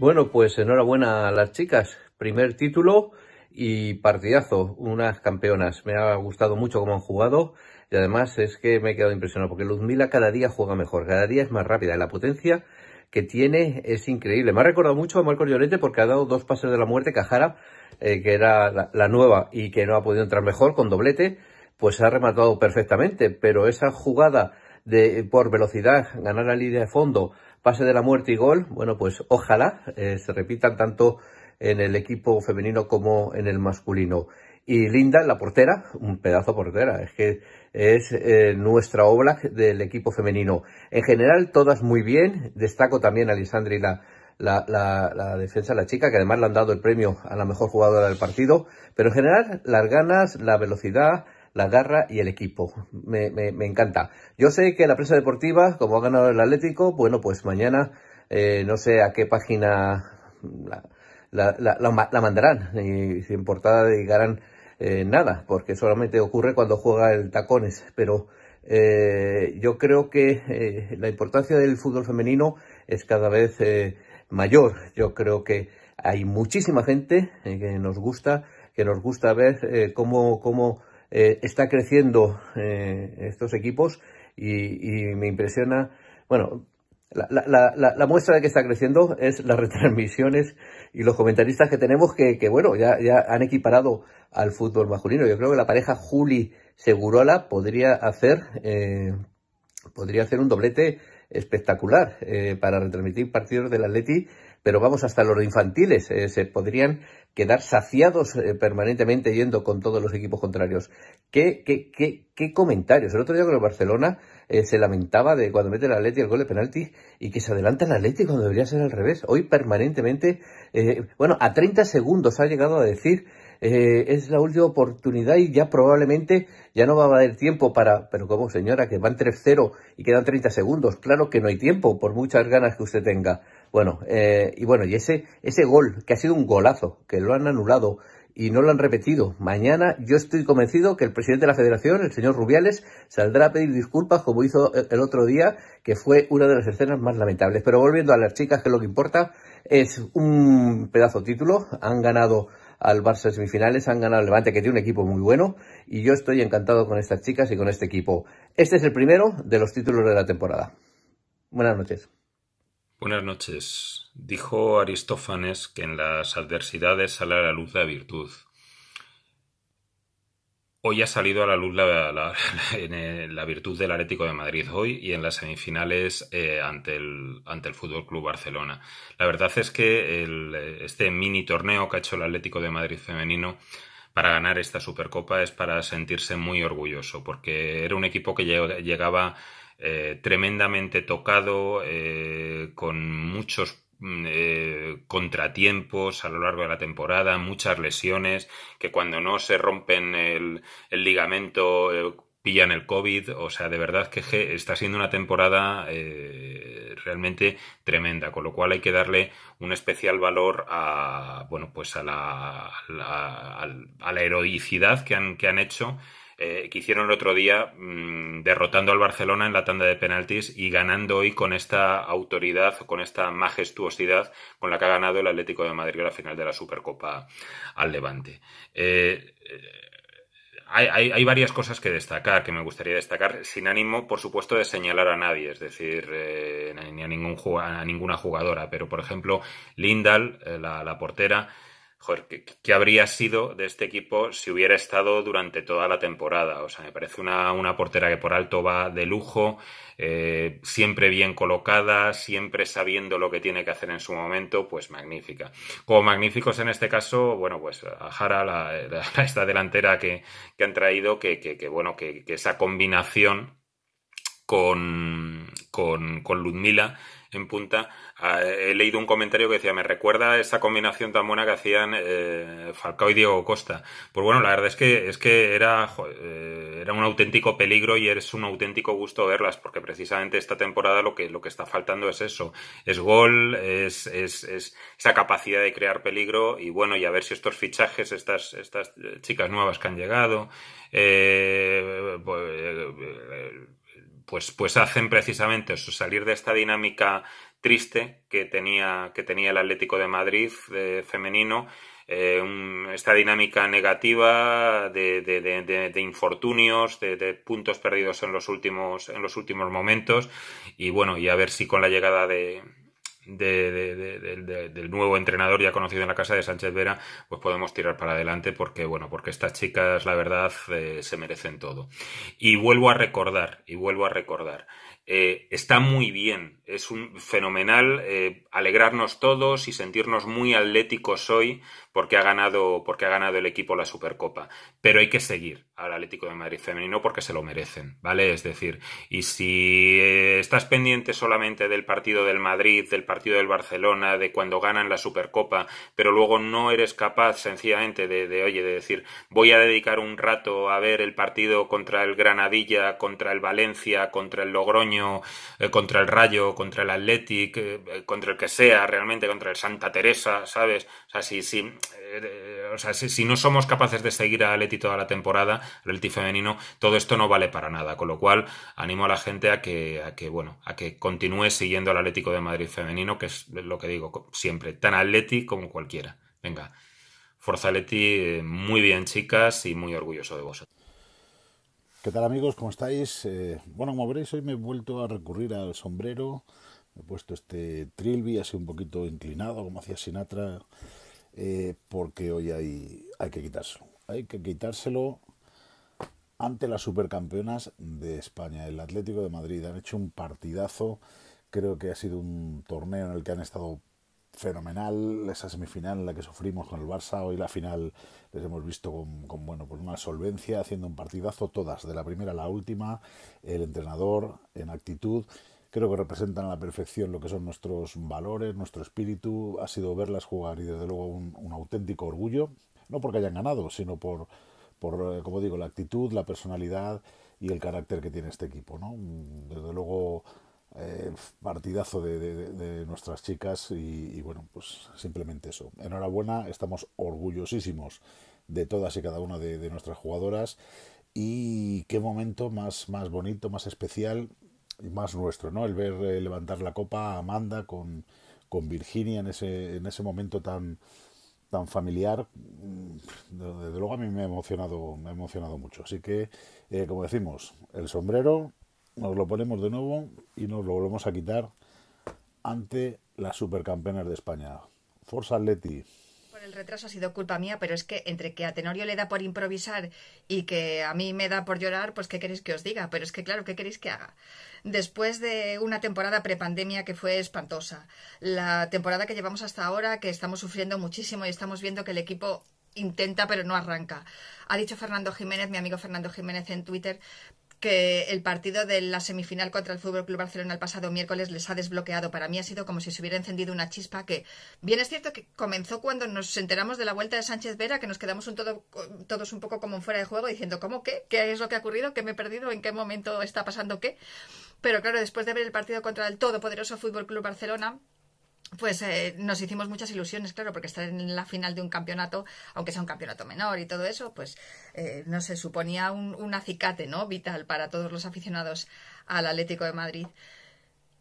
Bueno, pues enhorabuena a las chicas. Primer título y partidazo, unas campeonas. Me ha gustado mucho cómo han jugado y además es que me he quedado impresionado porque Luzmila cada día juega mejor, cada día es más rápida y la potencia que tiene es increíble. Me ha recordado mucho a Marco Llorente porque ha dado dos pases de la muerte Cajara, eh, que era la, la nueva y que no ha podido entrar mejor con doblete, pues ha rematado perfectamente, pero esa jugada de por velocidad, ganar la línea de fondo, pase de la muerte y gol, bueno, pues ojalá eh, se repitan tanto en el equipo femenino como en el masculino. Y Linda, la portera, un pedazo portera, es que es eh, nuestra obra del equipo femenino. En general, todas muy bien. Destaco también a Lisandri la, la, la, la, defensa, la chica, que además le han dado el premio a la mejor jugadora del partido. Pero en general, las ganas, la velocidad, la garra y el equipo. Me, encanta. Yo sé que la prensa deportiva, como ha ganado el Atlético, bueno, pues mañana eh, no sé a qué página la, mandarán y sin portada dedicarán eh, nada, porque solamente ocurre cuando juega el tacones, pero... Eh, yo creo que la importancia del fútbol femenino es cada vez mayor. Yo creo que hay muchísima gente que nos gusta, que nos gusta ver cómo eh, está creciendo eh, estos equipos y, me impresiona, bueno, la, muestra de que está creciendo es las retransmisiones y los comentaristas que tenemos que, bueno, ya, ya han equiparado al fútbol masculino. Yo creo que la pareja Juli Segurola podría hacer, eh, podría hacer un doblete espectacular para retransmitir partidos del Atleti pero vamos hasta los infantiles, eh, se podrían quedar saciados eh, permanentemente yendo con todos los equipos contrarios. ¿Qué, comentarios? El otro día con el Barcelona eh, se lamentaba de cuando mete el Atleti el gol de penalti y que se adelanta el Atleti cuando debería ser al revés. Hoy permanentemente, bueno, a 30 segundos ha llegado a decir es la última oportunidad y ya probablemente ya no va a haber tiempo para... Pero como señora, que van 3-0 y quedan 30 segundos, claro que no hay tiempo, por muchas ganas que usted tenga. Bueno, eh, y bueno, y ese, ese gol, que ha sido un golazo, que lo han anulado y no lo han repetido. Mañana yo estoy convencido que el presidente de la federación, el señor Rubiales, saldrá a pedir disculpas como hizo el otro día, que fue una de las escenas más lamentables. Pero volviendo a las chicas, que lo que importa es un pedazo de título. Han ganado al Barça semifinales, han ganado al Levante, que tiene un equipo muy bueno, y yo estoy encantado con estas chicas y con este equipo. Este es el primero de los títulos de la temporada. Buenas noches. Buenas noches. Dijo Aristófanes que en las adversidades sale a la luz la virtud. Hoy ha salido a la luz la, la, virtud del Atlético de Madrid hoy y en las semifinales eh, ante el ante Fútbol Club Barcelona. La verdad es que este mini torneo que ha hecho el Atlético de Madrid femenino para ganar esta Supercopa es para sentirse muy orgulloso porque era un equipo que llegaba eh, tremendamente tocado, eh, con muchos mm, eh, contratiempos a lo largo de la temporada, muchas lesiones, que cuando no se rompen el, ligamento pillan el COVID. O sea, de verdad que está siendo una temporada realmente tremenda, con lo cual hay que darle un especial valor a, bueno, pues a la, a la, a la heroicidad que que han hecho eh, que hicieron el otro día mm, derrotando al Barcelona en la tanda de penaltis y ganando hoy con esta autoridad, con esta majestuosidad con la que ha ganado el Atlético de Madrid en la final de la Supercopa al Levante. Eh, eh, hay, varias cosas que destacar, que me gustaría destacar, sin ánimo, por supuesto, de señalar a nadie, es decir, ni a, ningún, a, ninguna jugadora, pero, por ejemplo, Lindal, la portera, joder, ¿qué, habría sido de este equipo si hubiera estado durante toda la temporada? O sea, me parece una, una portera que por alto va de lujo, eh, siempre bien colocada, siempre sabiendo lo que tiene que hacer en su momento, pues magnífica. Como magníficos en este caso, bueno, pues a Jara, la, esta delantera que, que, han traído, que, que, que bueno, que, esa combinación con, con, con Ludmila en punta. He leído un comentario que decía, me recuerda esa combinación tan buena que hacían eh, Falcao y Diego Costa. Pues bueno, la verdad es que, es que era, eh, era un auténtico peligro y es un auténtico gusto verlas, porque precisamente esta temporada lo que, lo que está faltando es eso, es gol, es, es, esa capacidad de crear peligro y bueno, y a ver si estos fichajes, estas, estas chicas nuevas que han llegado, eh, pues, eh, pues, pues hacen precisamente salir de esta dinámica triste que tenía, que tenía el Atlético de Madrid eh, femenino, eh, esta dinámica negativa de, de infortunios, de, puntos perdidos en los últimos, en los últimos momentos, y bueno, y a ver si con la llegada de, de, del nuevo entrenador ya conocido en la casa de Sánchez Vera, pues podemos tirar para adelante porque, bueno, porque estas chicas, la verdad, eh, se merecen todo. Y vuelvo a recordar, y vuelvo a recordar. Eh, está muy bien, es un fenomenal eh, alegrarnos todos y sentirnos muy atléticos hoy porque ha ganado, porque ha ganado el equipo la Supercopa. Pero hay que seguir al Atlético de Madrid femenino porque se lo merecen, ¿vale? Es decir, y si eh, estás pendiente solamente del partido del Madrid, del partido del Barcelona, de cuando ganan la Supercopa, pero luego no eres capaz sencillamente de, oye, de decir, voy a dedicar un rato a ver el partido contra el Granadilla, contra el Valencia, contra el Logroño, eh, contra el Rayo, contra el Atlético, eh, contra el que sea, realmente, contra el Santa Teresa, ¿sabes? O sea, si, si, eh, eh, o sea, si, no somos capaces de seguir a Leti toda la temporada, el femenino, todo esto no vale para nada. Con lo cual, animo a la gente a que, a que bueno, a que continúe siguiendo al Atlético de Madrid femenino, que es lo que digo siempre, tan Atleti como cualquiera. Venga, Forza Leti, eh, muy bien, chicas, y muy orgulloso de vosotros. ¿Qué tal, amigos? ¿Cómo estáis? bueno, como veréis, hoy me he vuelto a recurrir al sombrero. he puesto este trilby así un poquito inclinado, como hacía Sinatra eh, porque hoy hay, que quitárselo. Hay que quitárselo ante las supercampeonas de España. El Atlético de Madrid han hecho un partidazo. Creo que ha sido un torneo en el que han estado fenomenal. Esa semifinal en la que sufrimos con el Barça, hoy la final les hemos visto con, bueno, pues una solvencia, haciendo un partidazo todas, de la primera a la última, el entrenador en actitud creo que representan a la perfección lo que son nuestros valores, nuestro espíritu. Ha sido verlas jugar y desde luego un, auténtico orgullo, no porque hayan ganado, sino por, eh, como digo, la actitud, la personalidad y el carácter que tiene este equipo. ¿no? Desde luego, eh, partidazo de, nuestras chicas y, bueno, pues simplemente eso. Enhorabuena, estamos orgullosísimos de todas y cada una de, nuestras jugadoras. Y qué momento más, más bonito, más especial más nuestro, ¿no? El ver eh, levantar la copa a Amanda con, con Virginia en ese, en ese momento tan, tan familiar, mm, desde luego a mí me ha emocionado, me ha emocionado mucho. Así que, eh, como decimos, el sombrero nos lo ponemos de nuevo y nos lo volvemos a quitar ante las supercampeonas de España. Forza Atleti el retraso ha sido culpa mía, pero es que entre que a Tenorio le da por improvisar y que a mí me da por llorar, pues ¿qué queréis que os diga? Pero es que claro, ¿qué queréis que haga? Después de una temporada prepandemia que fue espantosa, la temporada que llevamos hasta ahora, que estamos sufriendo muchísimo y estamos viendo que el equipo intenta pero no arranca. Ha dicho Fernando Jiménez, mi amigo Fernando Jiménez en Twitter, que el partido de la semifinal contra el Fútbol Club Barcelona el pasado miércoles les ha desbloqueado. Para mí ha sido como si se hubiera encendido una chispa que, bien es cierto que comenzó cuando nos enteramos de la vuelta de Sánchez Vera, que nos quedamos un todo, todos un poco como fuera de juego diciendo, ¿cómo qué? ¿Qué es lo que ha ocurrido? ¿Qué me he perdido? ¿En qué momento está pasando qué? Pero claro, después de ver el partido contra el todopoderoso Fútbol Club Barcelona, pues eh, nos hicimos muchas ilusiones, claro, porque estar en la final de un campeonato, aunque sea un campeonato menor y todo eso, pues eh, no se suponía un, un, acicate, ¿no? Vital para todos los aficionados al Atlético de Madrid.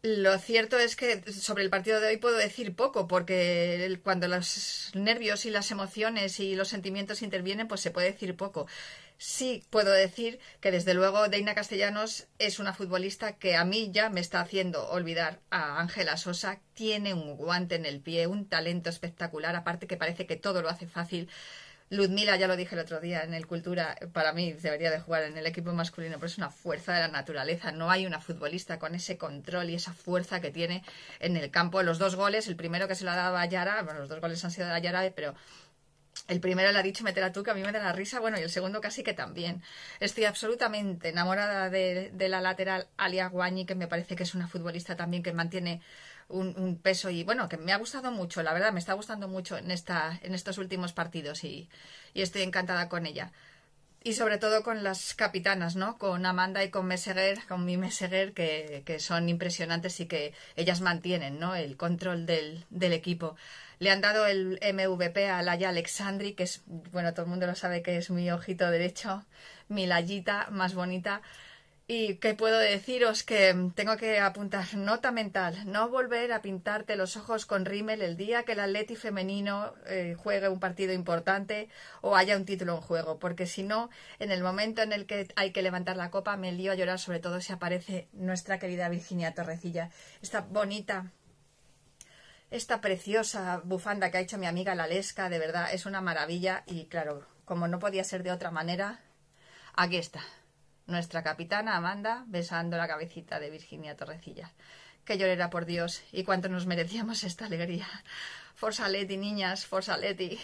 Lo cierto es que sobre el partido de hoy puedo decir poco, porque cuando los nervios y las emociones y los sentimientos intervienen, pues se puede decir poco sí puedo decir que desde luego Deina Castellanos es una futbolista que a mí ya me está haciendo olvidar a Ángela Sosa. Tiene un guante en el pie, un talento espectacular, aparte que parece que todo lo hace fácil. Ludmila, ya lo dije el otro día en el Cultura, para mí debería de jugar en el equipo masculino, pero es una fuerza de la naturaleza. No hay una futbolista con ese control y esa fuerza que tiene en el campo. Los dos goles, el primero que se lo ha dado a Yara, bueno, los dos goles han sido de Yara, pero el primero le ha dicho meter tú, que a mí me da la risa, bueno, y el segundo casi que también. Estoy absolutamente enamorada de, la lateral Alia Guanyi, que me parece que es una futbolista también que mantiene un, peso y bueno, que me ha gustado mucho, la verdad, me está gustando mucho en, esta, en estos últimos partidos y estoy encantada con ella y sobre todo con las capitanas, ¿no? Con Amanda y con Meseguer, con mi Meseguer, que, que, son impresionantes y que ellas mantienen, ¿no? El control del, del equipo. Le han dado el MVP a Laia Alexandri, que es, bueno, todo el mundo lo sabe que es mi ojito derecho, mi layita más bonita. Y que puedo deciros que tengo que apuntar nota mental, no volver a pintarte los ojos con rímel el día que el Atleti femenino eh, juegue un partido importante o haya un título en juego, porque si no, en el momento en el que hay que levantar la copa me lío a llorar, sobre todo si aparece nuestra querida Virginia Torrecilla, esta bonita esta preciosa bufanda que ha hecho mi amiga Lalesca, de verdad, es una maravilla y claro, como no podía ser de otra manera, aquí está nuestra capitana Amanda besando la cabecita de Virginia Torrecilla. Que llorera por Dios y cuánto nos merecíamos esta alegría. Letty, niñas, Letty!